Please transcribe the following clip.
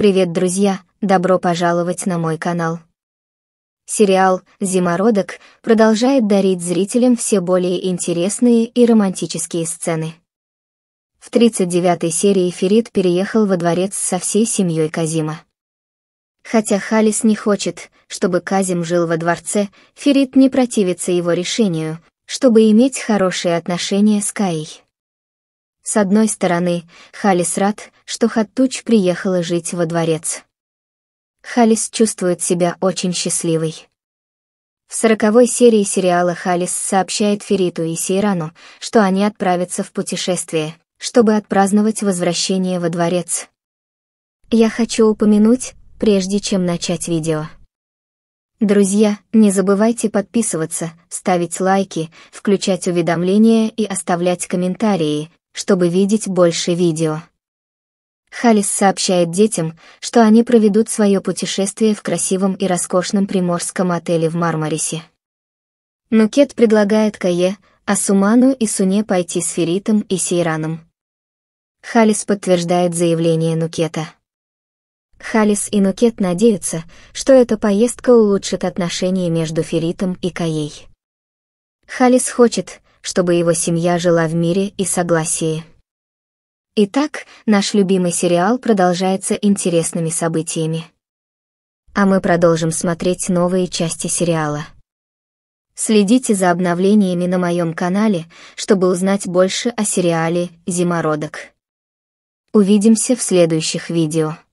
Привет, друзья! Добро пожаловать на мой канал. Сериал «Зимородок» продолжает дарить зрителям все более интересные и романтические сцены. В 39-й серии Ферид переехал во дворец со всей семьей Казима. Хотя Халис не хочет, чтобы Казим жил во дворце, Ферид не противится его решению, чтобы иметь хорошие отношения с Каей. С одной стороны, Халис рад, что Хаттуч приехала жить во дворец. Халис чувствует себя очень счастливой. В сороковой серии сериала Халис сообщает Фериту и Сейрану, что они отправятся в путешествие, чтобы отпраздновать возвращение во дворец. Я хочу упомянуть, прежде чем начать видео. Друзья, не забывайте подписываться, ставить лайки, включать уведомления и оставлять комментарии, чтобы видеть больше видео. Халис сообщает детям, что они проведут свое путешествие в красивом и роскошном приморском отеле в Мармарисе. Нукет предлагает Кае, Асуману и Суне пойти с Феритом и Сейраном. Халис подтверждает заявление Нукета. Халис и Нукет надеются, что эта поездка улучшит отношения между Феритом и Каей. Халис хочет, чтобы его семья жила в мире и согласии. Итак, наш любимый сериал продолжается интересными событиями. А мы продолжим смотреть новые части сериала. Следите за обновлениями на моем канале, чтобы узнать больше о сериале «Зимородок». Увидимся в следующих видео.